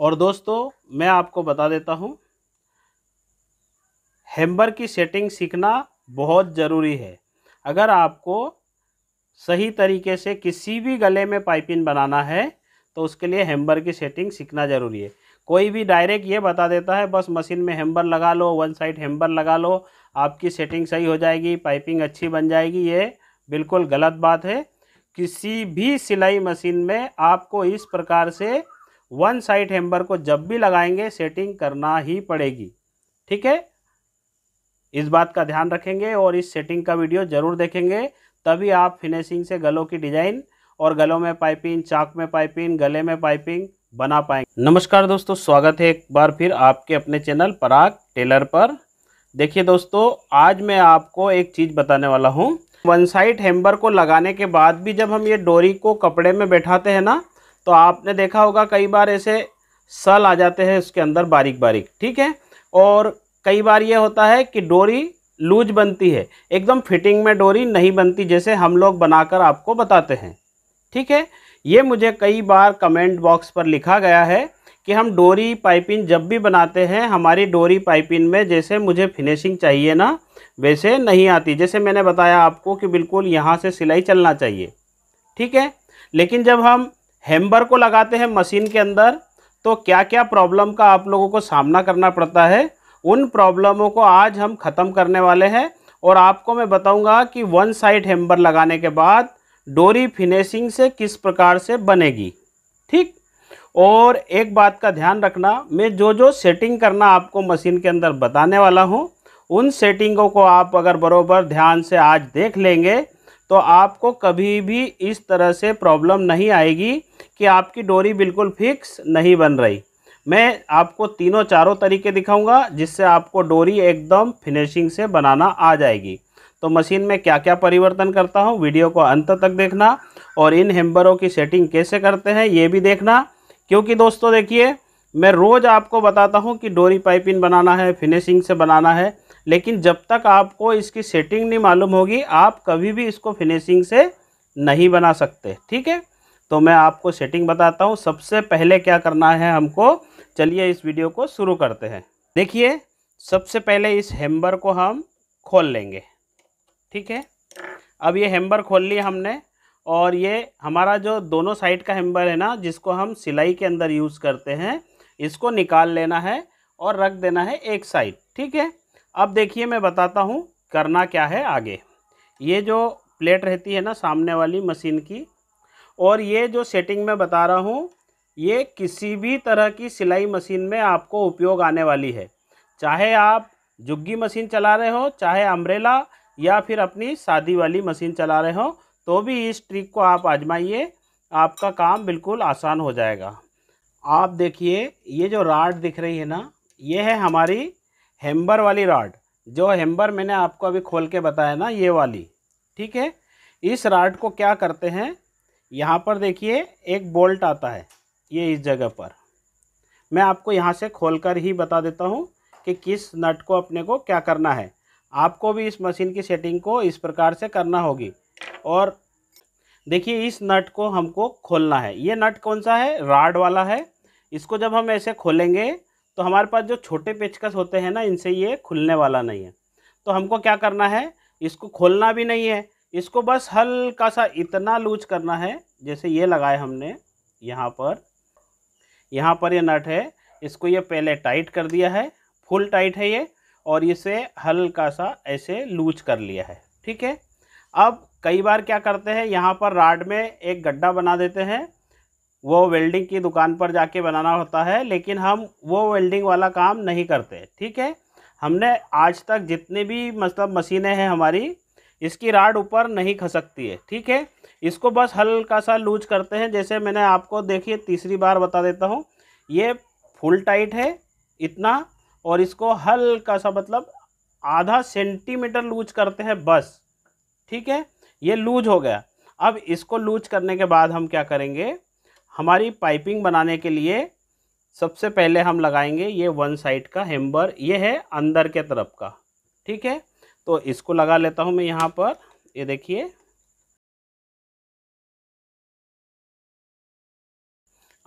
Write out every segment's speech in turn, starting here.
और दोस्तों मैं आपको बता देता हूँ हेम्बर की सेटिंग सीखना बहुत ज़रूरी है अगर आपको सही तरीके से किसी भी गले में पाइपिंग बनाना है तो उसके लिए हेम्बर की सेटिंग सीखना ज़रूरी है कोई भी डायरेक्ट ये बता देता है बस मशीन में हेम्बर लगा लो वन साइड हेम्बर लगा लो आपकी सेटिंग सही हो जाएगी पाइपिंग अच्छी बन जाएगी ये बिल्कुल गलत बात है किसी भी सिलाई मशीन में आपको इस प्रकार से वन साइड हेम्बर को जब भी लगाएंगे सेटिंग करना ही पड़ेगी ठीक है इस बात का ध्यान रखेंगे और इस सेटिंग का वीडियो ज़रूर देखेंगे तभी आप फिनिशिंग से गलों की डिज़ाइन और गलों में पाइपिंग चाक में पाइपिंग गले में पाइपिंग बना पाएंगे नमस्कार दोस्तों स्वागत है एक बार फिर आपके अपने चैनल पराग टेलर पर देखिए दोस्तों आज मैं आपको एक चीज़ बताने वाला हूँ वन साइड हेम्बर को लगाने के बाद भी जब हम ये डोरी को कपड़े में बैठाते हैं ना तो आपने देखा होगा कई बार ऐसे सल आ जाते हैं उसके अंदर बारीक बारीक ठीक है और कई बार ये होता है कि डोरी लूज बनती है एकदम फिटिंग में डोरी नहीं बनती जैसे हम लोग बनाकर आपको बताते हैं ठीक है ये मुझे कई बार कमेंट बॉक्स पर लिखा गया है कि हम डोरी पाइपिंग जब भी बनाते हैं हमारी डोरी पाइपिंग में जैसे मुझे फिनिशिंग चाहिए ना वैसे नहीं आती जैसे मैंने बताया आपको कि बिल्कुल यहाँ से सिलाई चलना चाहिए ठीक है लेकिन जब हम हेम्बर को लगाते हैं मशीन के अंदर तो क्या क्या प्रॉब्लम का आप लोगों को सामना करना पड़ता है उन प्रॉब्लमों को आज हम ख़त्म करने वाले हैं और आपको मैं बताऊंगा कि वन साइड हेम्बर लगाने के बाद डोरी फिनिशिंग से किस प्रकार से बनेगी ठीक और एक बात का ध्यान रखना मैं जो जो सेटिंग करना आपको मशीन के अंदर बताने वाला हूँ उन सेटिंगों को आप अगर बरोबर ध्यान से आज देख लेंगे तो आपको कभी भी इस तरह से प्रॉब्लम नहीं आएगी कि आपकी डोरी बिल्कुल फिक्स नहीं बन रही मैं आपको तीनों चारों तरीके दिखाऊंगा जिससे आपको डोरी एकदम फिनिशिंग से बनाना आ जाएगी तो मशीन में क्या क्या परिवर्तन करता हूँ वीडियो को अंत तक देखना और इन हेम्बरों की सेटिंग कैसे करते हैं ये भी देखना क्योंकि दोस्तों देखिए मैं रोज़ आपको बताता हूँ कि डोरी पाइपिंग बनाना है फिनिशिंग से बनाना है लेकिन जब तक आपको इसकी सेटिंग नहीं मालूम होगी आप कभी भी इसको फिनिशिंग से नहीं बना सकते ठीक है तो मैं आपको सेटिंग बताता हूँ सबसे पहले क्या करना है हमको चलिए इस वीडियो को शुरू करते हैं देखिए सबसे पहले इस हेम्बर को हम खोल लेंगे ठीक है अब ये हेम्बर खोल लिया हमने और ये हमारा जो दोनों साइड का हेम्बर है ना जिसको हम सिलाई के अंदर यूज़ करते हैं इसको निकाल लेना है और रख देना है एक साइड ठीक है अब देखिए मैं बताता हूँ करना क्या है आगे ये जो प्लेट रहती है ना सामने वाली मशीन की और ये जो सेटिंग मैं बता रहा हूँ ये किसी भी तरह की सिलाई मशीन में आपको उपयोग आने वाली है चाहे आप जुग्गी मशीन चला रहे हो चाहे अम्ब्रेला या फिर अपनी शादी वाली मशीन चला रहे हो तो भी इस ट्रिक को आप आजमाइए आपका काम बिल्कुल आसान हो जाएगा आप देखिए ये जो राड दिख रही है ना ये है हमारी हेम्बर वाली राड जो हेम्बर मैंने आपको अभी खोल के बताया ना ये वाली ठीक है इस राड को क्या करते हैं यहाँ पर देखिए एक बोल्ट आता है ये इस जगह पर मैं आपको यहाँ से खोलकर ही बता देता हूँ कि किस नट को अपने को क्या करना है आपको भी इस मशीन की सेटिंग को इस प्रकार से करना होगी और देखिए इस नट को हमको खोलना है ये नट कौन सा है राड वाला है इसको जब हम ऐसे खोलेंगे तो हमारे पास जो छोटे पेचकस होते हैं ना इनसे ये खुलने वाला नहीं है तो हमको क्या करना है इसको खोलना भी नहीं है इसको बस हल्का सा इतना लूज करना है जैसे ये लगाए हमने यहाँ पर यहाँ पर ये नट है इसको ये पहले टाइट कर दिया है फुल टाइट है ये और इसे हल्का सा ऐसे लूज कर लिया है ठीक है अब कई बार क्या करते हैं यहाँ पर राड में एक गड्ढा बना देते हैं वो वेल्डिंग की दुकान पर जाके बनाना होता है लेकिन हम वो वेल्डिंग वाला काम नहीं करते ठीक है हमने आज तक जितने भी मतलब मशीनें हैं हमारी इसकी राड ऊपर नहीं खसकती है ठीक है इसको बस हल्का सा लूज करते हैं जैसे मैंने आपको देखिए तीसरी बार बता देता हूँ ये फुल टाइट है इतना और इसको हल्का सा मतलब आधा सेंटीमीटर लूज करते हैं बस ठीक है ये लूज हो गया अब इसको लूज करने के बाद हम क्या करेंगे हमारी पाइपिंग बनाने के लिए सबसे पहले हम लगाएंगे ये वन साइड का हेम्बर ये है अंदर के तरफ का ठीक है तो इसको लगा लेता हूँ मैं यहाँ पर ये देखिए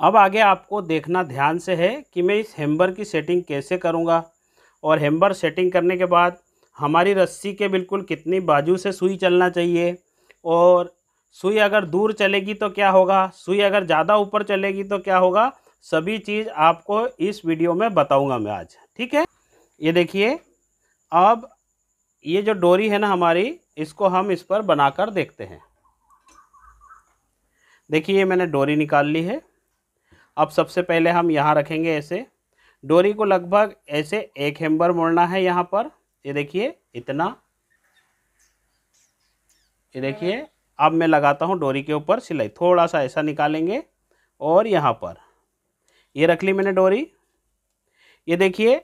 अब आगे आपको देखना ध्यान से है कि मैं इस हेम्बर की सेटिंग कैसे करूँगा और हेम्बर सेटिंग करने के बाद हमारी रस्सी के बिल्कुल कितनी बाजू से सुई चलना चाहिए और सुई अगर दूर चलेगी तो क्या होगा सुई अगर ज़्यादा ऊपर चलेगी तो क्या होगा सभी चीज़ आपको इस वीडियो में बताऊंगा मैं आज ठीक है ये देखिए अब ये जो डोरी है ना हमारी इसको हम इस पर बनाकर देखते हैं देखिए मैंने डोरी निकाल ली है अब सबसे पहले हम यहाँ रखेंगे ऐसे डोरी को लगभग ऐसे एक हेम्बर मोड़ना है यहाँ पर ये देखिए इतना ये देखिए अब मैं लगाता हूँ डोरी के ऊपर सिलाई थोड़ा सा ऐसा निकालेंगे और यहाँ पर ये रख ली मैंने डोरी ये देखिए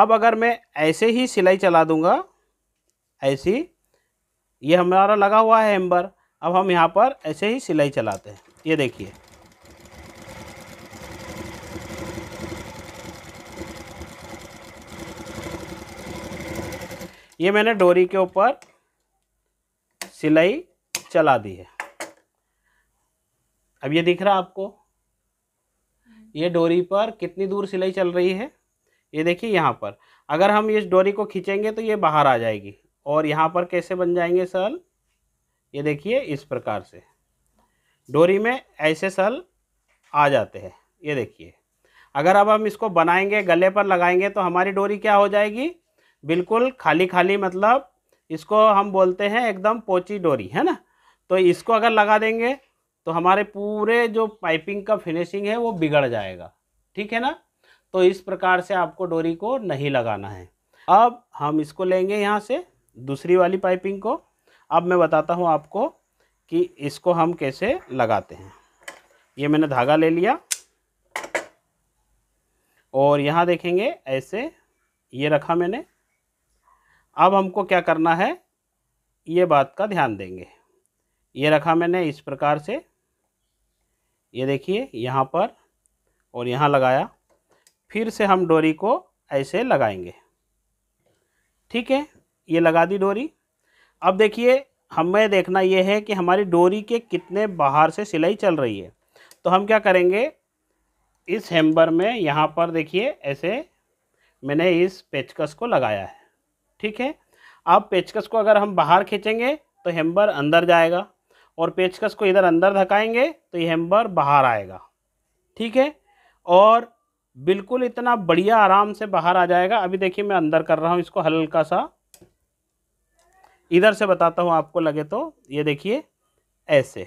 अब अगर मैं ऐसे ही सिलाई चला दूँगा ऐसी ये हमारा लगा हुआ है एम्बर अब हम यहाँ पर ऐसे ही सिलाई चलाते हैं ये देखिए ये मैंने डोरी के ऊपर सिलाई चला दी है अब ये दिख रहा आपको ये डोरी पर कितनी दूर सिलाई चल रही है ये देखिए यहाँ पर अगर हम इस डोरी को खींचेंगे तो ये बाहर आ जाएगी और यहाँ पर कैसे बन जाएंगे सल ये देखिए इस प्रकार से डोरी में ऐसे सल आ जाते हैं ये देखिए अगर अब हम इसको बनाएंगे गले पर लगाएंगे तो हमारी डोरी क्या हो जाएगी बिल्कुल खाली खाली मतलब इसको हम बोलते हैं एकदम पोची डोरी है ना तो इसको अगर लगा देंगे तो हमारे पूरे जो पाइपिंग का फिनिशिंग है वो बिगड़ जाएगा ठीक है ना तो इस प्रकार से आपको डोरी को नहीं लगाना है अब हम इसको लेंगे यहाँ से दूसरी वाली पाइपिंग को अब मैं बताता हूँ आपको कि इसको हम कैसे लगाते हैं ये मैंने धागा ले लिया और यहाँ देखेंगे ऐसे ये रखा मैंने अब हमको क्या करना है ये बात का ध्यान देंगे ये रखा मैंने इस प्रकार से ये देखिए यहाँ पर और यहाँ लगाया फिर से हम डोरी को ऐसे लगाएंगे ठीक है ये लगा दी डोरी अब देखिए हमें देखना ये है कि हमारी डोरी के कितने बाहर से सिलाई चल रही है तो हम क्या करेंगे इस हेम्बर में यहाँ पर देखिए ऐसे मैंने इस पेचकस को लगाया है ठीक है अब पेचकस को अगर हम बाहर खींचेंगे तो हेम्बर अंदर जाएगा और पेचकस को इधर अंदर धकाएंगे तो ये हेम्बर बाहर आएगा ठीक है और बिल्कुल इतना बढ़िया आराम से बाहर आ जाएगा अभी देखिए मैं अंदर कर रहा हूँ इसको हल्का सा इधर से बताता हूँ आपको लगे तो ये देखिए ऐसे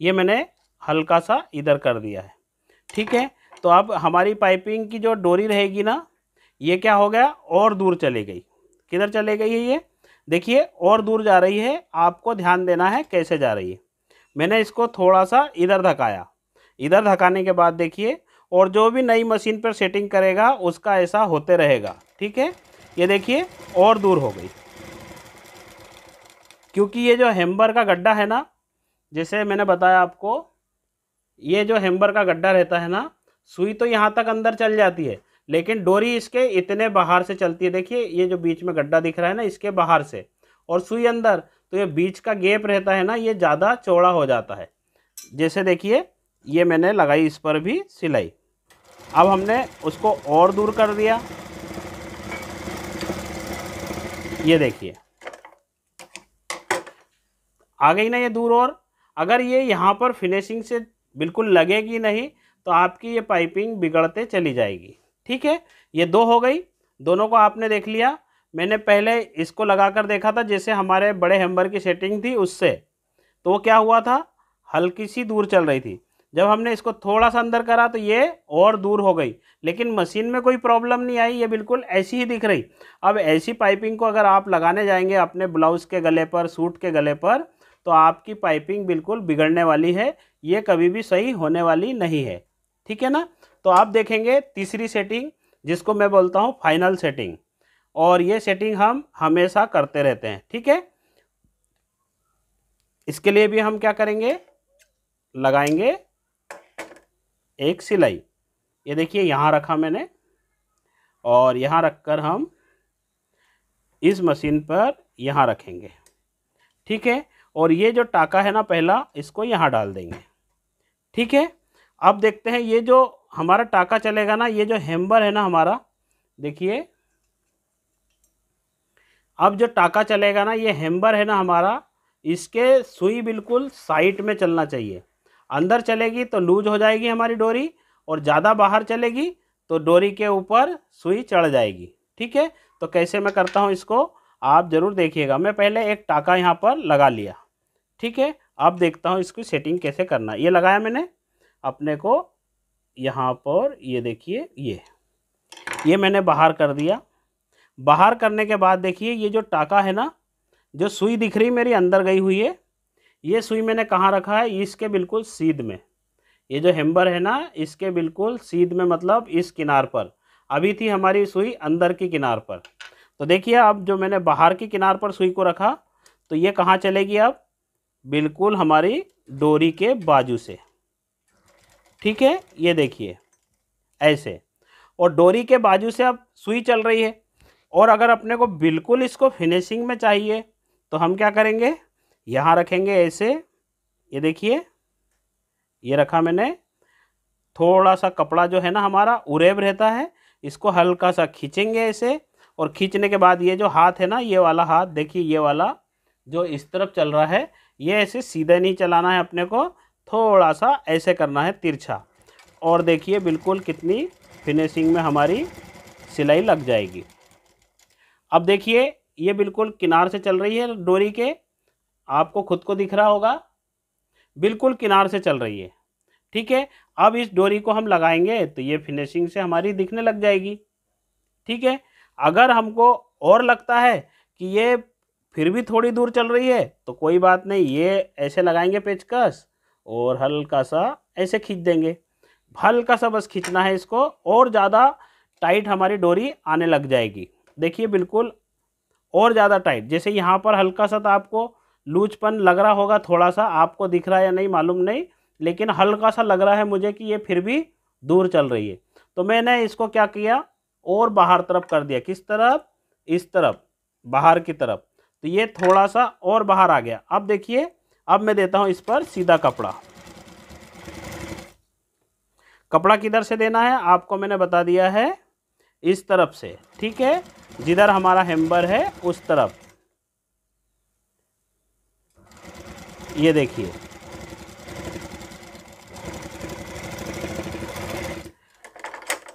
ये मैंने हल्का सा इधर कर दिया है ठीक है तो अब हमारी पाइपिंग की जो डोरी रहेगी ना ये क्या हो गया और दूर चली गई किधर चले गई है ये देखिए और दूर जा रही है आपको ध्यान देना है कैसे जा रही है मैंने इसको थोड़ा सा इधर धकाया इधर धकाने के बाद देखिए और जो भी नई मशीन पर सेटिंग करेगा उसका ऐसा होते रहेगा ठीक है ये देखिए और दूर हो गई क्योंकि ये जो हेम्बर का गड्ढा है ना जैसे मैंने बताया आपको ये जो हेम्बर का गड्ढा रहता है ना सुई तो यहाँ तक अंदर चल जाती है लेकिन डोरी इसके इतने बाहर से चलती है देखिए ये जो बीच में गड्ढा दिख रहा है ना इसके बाहर से और सुई अंदर तो ये बीच का गेप रहता है ना ये ज़्यादा चौड़ा हो जाता है जैसे देखिए ये मैंने लगाई इस पर भी सिलाई अब हमने उसको और दूर कर दिया ये देखिए आ गई ना ये दूर और अगर ये यहाँ पर फिनिशिंग से बिल्कुल लगेगी नहीं तो आपकी ये पाइपिंग बिगड़ते चली जाएगी ठीक है ये दो हो गई दोनों को आपने देख लिया मैंने पहले इसको लगा कर देखा था जैसे हमारे बड़े हेम्बर की सेटिंग थी उससे तो वो क्या हुआ था हल्की सी दूर चल रही थी जब हमने इसको थोड़ा सा अंदर करा तो ये और दूर हो गई लेकिन मशीन में कोई प्रॉब्लम नहीं आई ये बिल्कुल ऐसी ही दिख रही अब ऐसी पाइपिंग को अगर आप लगाने जाएंगे अपने ब्लाउज़ के गले पर सूट के गले पर तो आपकी पाइपिंग बिल्कुल बिगड़ने वाली है ये कभी भी सही होने वाली नहीं है ठीक है ना तो आप देखेंगे तीसरी सेटिंग जिसको मैं बोलता हूँ फाइनल सेटिंग और ये सेटिंग हम हमेशा करते रहते हैं ठीक है इसके लिए भी हम क्या करेंगे लगाएंगे एक सिलाई ये देखिए यहाँ रखा मैंने और यहाँ रखकर हम इस मशीन पर यहाँ रखेंगे ठीक है और ये जो टाका है ना पहला इसको यहाँ डाल देंगे ठीक है अब देखते हैं ये जो हमारा टाका चलेगा ना ये जो हेम्बर है ना हमारा देखिए अब जो टाका चलेगा ना ये हेम्बर है ना हमारा इसके सुई बिल्कुल साइड में चलना चाहिए अंदर चलेगी तो लूज हो जाएगी हमारी डोरी और ज़्यादा बाहर चलेगी तो डोरी के ऊपर सुई चढ़ जाएगी ठीक है तो कैसे मैं करता हूँ इसको आप ज़रूर देखिएगा मैं पहले एक टाका यहाँ पर लगा लिया ठीक है अब देखता हूँ इसकी सेटिंग कैसे करना ये लगाया मैंने अपने को यहाँ पर ये देखिए ये ये मैंने बाहर कर दिया बाहर करने के बाद देखिए ये जो टाका है ना जो सुई दिख रही मेरी अंदर गई हुई है ये सुई मैंने कहाँ रखा है इसके बिल्कुल सीध में ये जो हेम्बर है ना इसके बिल्कुल सीध में मतलब इस किनार पर अभी थी हमारी सुई अंदर की किनार पर तो देखिए अब जो मैंने बाहर की किनार पर सुई को रखा तो ये कहाँ चलेगी अब बिल्कुल हमारी डोरी के बाजू से ठीक है ये देखिए ऐसे और डोरी के बाजू से अब सुई चल रही है और अगर अपने को बिल्कुल इसको फिनिशिंग में चाहिए तो हम क्या करेंगे यहाँ रखेंगे ऐसे ये देखिए ये रखा मैंने थोड़ा सा कपड़ा जो है ना हमारा उरेब रहता है इसको हल्का सा खींचेंगे ऐसे और खींचने के बाद ये जो हाथ है ना ये वाला हाथ देखिए ये वाला जो इस तरफ चल रहा है ये ऐसे सीधा नहीं चलाना है अपने को थोड़ा सा ऐसे करना है तिरछा और देखिए बिल्कुल कितनी फिनिशिंग में हमारी सिलाई लग जाएगी अब देखिए ये बिल्कुल किनार से चल रही है डोरी के आपको खुद को दिख रहा होगा बिल्कुल किनार से चल रही है ठीक है अब इस डोरी को हम लगाएंगे तो ये फिनिशिंग से हमारी दिखने लग जाएगी ठीक है अगर हमको और लगता है कि ये फिर भी थोड़ी दूर चल रही है तो कोई बात नहीं ये ऐसे लगाएंगे पेचकस और हल्का सा ऐसे खींच देंगे हल्का सा बस खींचना है इसको और ज़्यादा टाइट हमारी डोरी आने लग जाएगी देखिए बिल्कुल और ज़्यादा टाइट जैसे यहाँ पर हल्का सा तो आपको लूचपन लग रहा होगा थोड़ा सा आपको दिख रहा है या नहीं मालूम नहीं लेकिन हल्का सा लग रहा है मुझे कि ये फिर भी दूर चल रही है तो मैंने इसको क्या किया और बाहर तरफ कर दिया किस तरफ इस तरफ बाहर की तरफ तो ये थोड़ा सा और बाहर आ गया अब देखिए अब मैं देता हूं इस पर सीधा कपड़ा कपड़ा किधर से देना है आपको मैंने बता दिया है इस तरफ से ठीक है जिधर हमारा हेम्बर है उस तरफ ये देखिए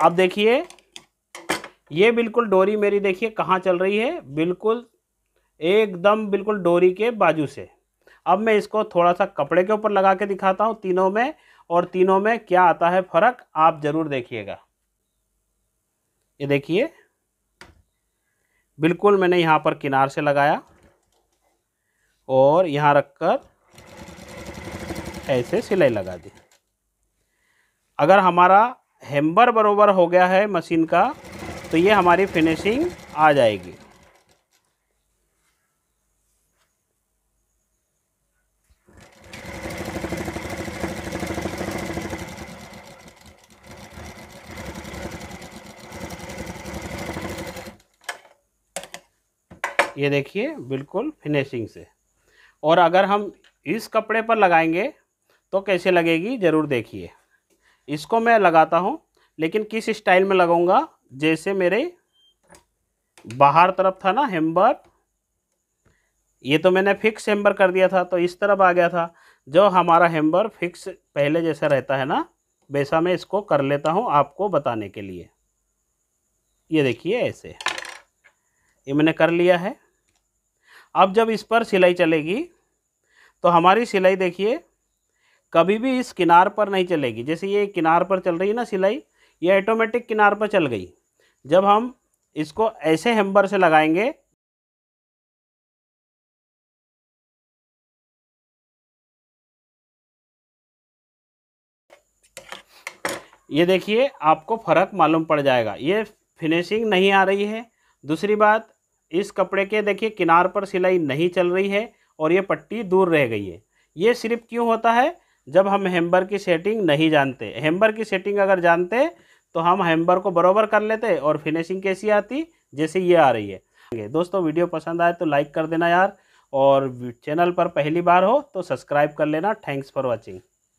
अब देखिए ये बिल्कुल डोरी मेरी देखिए कहाँ चल रही है बिल्कुल एकदम बिल्कुल डोरी के बाजू से अब मैं इसको थोड़ा सा कपड़े के ऊपर लगा के दिखाता हूँ तीनों में और तीनों में क्या आता है फ़र्क आप ज़रूर देखिएगा ये देखिए बिल्कुल मैंने यहाँ पर किनार से लगाया और यहाँ रखकर ऐसे सिलाई लगा दी अगर हमारा हेम्बर बरोबर हो गया है मशीन का तो ये हमारी फिनिशिंग आ जाएगी ये देखिए बिल्कुल फिनिशिंग से और अगर हम इस कपड़े पर लगाएंगे तो कैसे लगेगी ज़रूर देखिए इसको मैं लगाता हूँ लेकिन किस स्टाइल में लगाऊंगा जैसे मेरे बाहर तरफ था ना हेम्बर ये तो मैंने फिक्स हेम्बर कर दिया था तो इस तरफ आ गया था जो हमारा हेम्बर फिक्स पहले जैसा रहता है ना वैसा मैं इसको कर लेता हूँ आपको बताने के लिए ये देखिए ऐसे ये मैंने कर लिया है अब जब इस पर सिलाई चलेगी तो हमारी सिलाई देखिए कभी भी इस किनार पर नहीं चलेगी जैसे ये किनार पर चल रही है ना सिलाई ये ऑटोमेटिक किनार पर चल गई जब हम इसको ऐसे हेम्बर से लगाएंगे ये देखिए आपको फ़र्क मालूम पड़ जाएगा ये फिनिशिंग नहीं आ रही है दूसरी बात इस कपड़े के देखिए किनार पर सिलाई नहीं चल रही है और ये पट्टी दूर रह गई है ये सिर्फ क्यों होता है जब हम हेम्बर की सेटिंग नहीं जानते हेम्बर की सेटिंग अगर जानते तो हम हेम्बर को बराबर कर लेते और फिनिशिंग कैसी आती जैसे ये आ रही है दोस्तों वीडियो पसंद आए तो लाइक कर देना यार और चैनल पर पहली बार हो तो सब्सक्राइब कर लेना थैंक्स फॉर वॉचिंग